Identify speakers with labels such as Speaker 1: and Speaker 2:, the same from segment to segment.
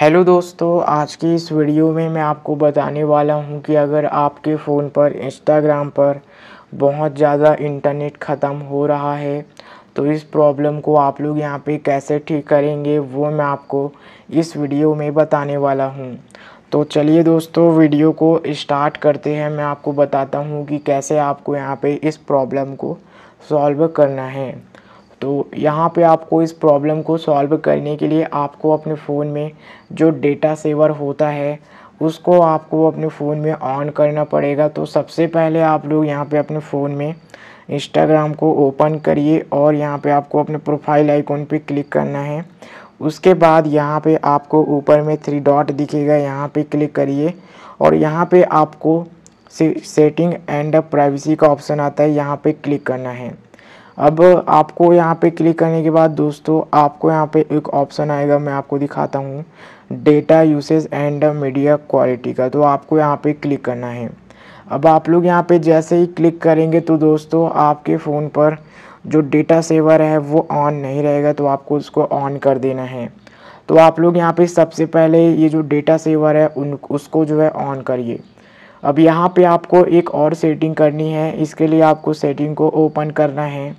Speaker 1: hello दोस्तों आज की इस वीडियो में मैं आपको बताने वाला हूं कि अगर आपके फ़ोन पर इंस्टाग्राम पर बहुत ज़्यादा इंटरनेट ख़त्म हो रहा है तो इस प्रॉब्लम को आप लोग यहां पे कैसे ठीक करेंगे वो मैं आपको इस वीडियो में बताने वाला हूं तो चलिए दोस्तों वीडियो को स्टार्ट करते हैं मैं आपको बताता हूँ कि कैसे आपको यहाँ पर इस प्रॉब्लम को सॉल्व करना है तो यहाँ पे आपको इस प्रॉब्लम को सॉल्व करने के लिए आपको अपने फ़ोन में जो डेटा सेवर होता है उसको आपको अपने फ़ोन में ऑन करना पड़ेगा तो सबसे पहले आप लोग यहाँ पे अपने फ़ोन में इंस्टाग्राम को ओपन करिए और यहाँ पे आपको अपने प्रोफाइल आइकॉन पे क्लिक करना है उसके बाद यहाँ पे आपको ऊपर में थ्री डॉट दिखेगा यहाँ पे क्लिक करिए और यहाँ पे आपको से, सेटिंग एंड प्राइवेसी का ऑप्शन आता है यहाँ पे क्लिक करना है अब आपको यहाँ पे क्लिक करने के बाद दोस्तों आपको यहाँ पे एक ऑप्शन आएगा मैं आपको दिखाता हूँ data usage and media quality का तो आपको यहाँ पे क्लिक करना है अब आप लोग यहाँ पे जैसे ही क्लिक करेंगे तो दोस्तों आपके फ़ोन पर जो डेटा सेवर है वो ऑन नहीं रहेगा तो आपको उसको ऑन कर देना है तो आप लोग यहाँ पर सबसे पहले ये जो डेटा सेवर है उन उसको जो है ऑन करिए अब यहाँ पे आपको एक और सेटिंग करनी है इसके लिए आपको सेटिंग को ओपन करना है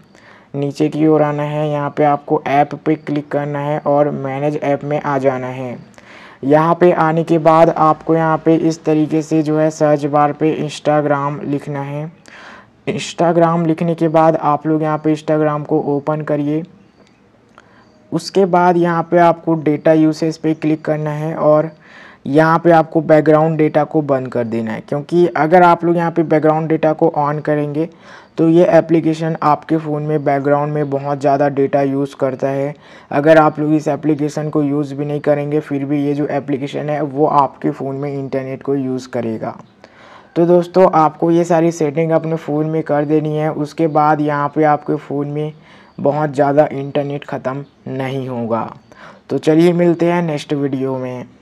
Speaker 1: नीचे की ओर आना है यहाँ पे आपको ऐप पे क्लिक करना है और मैनेज ऐप में आ जाना है यहाँ पे आने के बाद आपको यहाँ पे इस तरीके से जो है सर्च बार पे इंस्टाग्राम लिखना है इंस्टाग्राम लिखने के बाद आप लोग यहाँ पे इंस्टाग्राम को ओपन करिए उसके बाद यहाँ पे आपको डेटा यूसेज पे क्लिक करना है और यहाँ पे आपको बैकग्राउंड डेटा को बंद कर देना है क्योंकि अगर आप लोग यहाँ पे बैकग्राउंड डेटा को ऑन करेंगे तो ये एप्लीकेशन आपके फ़ोन में बैकग्राउंड में बहुत ज़्यादा डेटा यूज़ करता है अगर आप लोग इस एप्लीकेशन को यूज़ भी नहीं करेंगे फिर भी ये जो एप्लीकेशन है वो आपके फ़ोन में इंटरनेट को यूज़ करेगा तो दोस्तों आपको ये सारी सेटिंग अपने फ़ोन में कर देनी है उसके बाद यहाँ पर आपके फ़ोन में बहुत ज़्यादा इंटरनेट ख़त्म नहीं होगा तो चलिए मिलते हैं नेक्स्ट वीडियो में